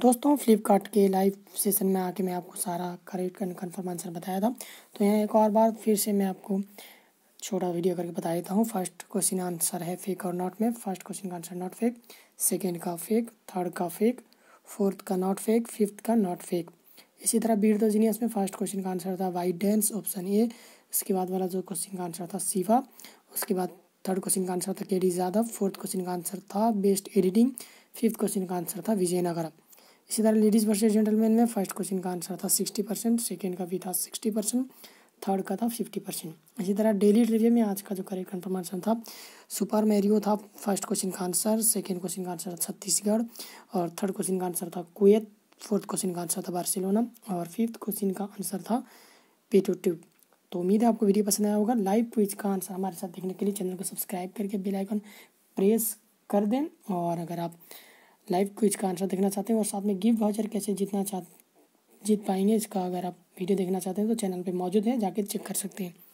दोस्तों फ्लिपकार्ट के live session में आके मैं आपको सारा करेक्ट कन्फर्म आंसर बताया था तो यहाँ एक और बार फिर से मैं आपको छोटा वीडियो करके बता देता हूँ फर्स्ट क्वेश्चन आंसर है फेक और नॉट में फर्स्ट क्वेश्चन का आंसर नॉट फेक सेकेंड का फेक थर्ड का फेक फोर्थ का नॉट फेक फिफ्थ का नॉट फेक इसी तरह बीर द जीनियस में फर्स्ट क्वेश्चन का आंसर था वाइट डेंस ऑप्शन ए उसके बाद वाला जो क्वेश्चन का आंसर था शिवा उसके बाद थर्ड क्वेश्चन का आंसर था K D Yadav fourth question का आंसर था बेस्ट एडिटिंग फिफ्थ क्वेश्चन का आंसर था विजयनगर इसी तरह लेडीज़ वर्सेज जेंटलमैन में फर्स्ट क्वेश्चन का आंसर था सिक्सटी परसेंट सेकेंड का भी था सिक्सटी परसेंट थर्ड का था फिफ्टी परसेंट इसी तरह डेली ट्रिविया में आज का जो करेक्ट कन्फर्म आंसर था सुपर मैरियो था फर्स्ट क्वेश्चन का आंसर सेकेंड क्वेश्चन का आंसर था छत्तीसगढ़ और थर्ड क्वेश्चन का आंसर था कुवैत फोर्थ क्वेश्चन का आंसर था बार्सिलोना और फिफ्थ क्वेश्चन का आंसर था पेटो ट्यूब तो उम्मीद है आपको वीडियो पसंद आया होगा लाइव क्विज का आंसर हमारे साथ देखने के लिए चैनल को सब्सक्राइब करके बेलाइकॉन प्रेस कर दें और अगर आप लाइव क्विज का आंसर देखना चाहते हैं और साथ में गिफ्ट वाउचर कैसे जीतना चाह जीत पाएंगे इसका अगर आप वीडियो देखना चाहते हैं तो चैनल पे मौजूद है जाके चेक कर सकते हैं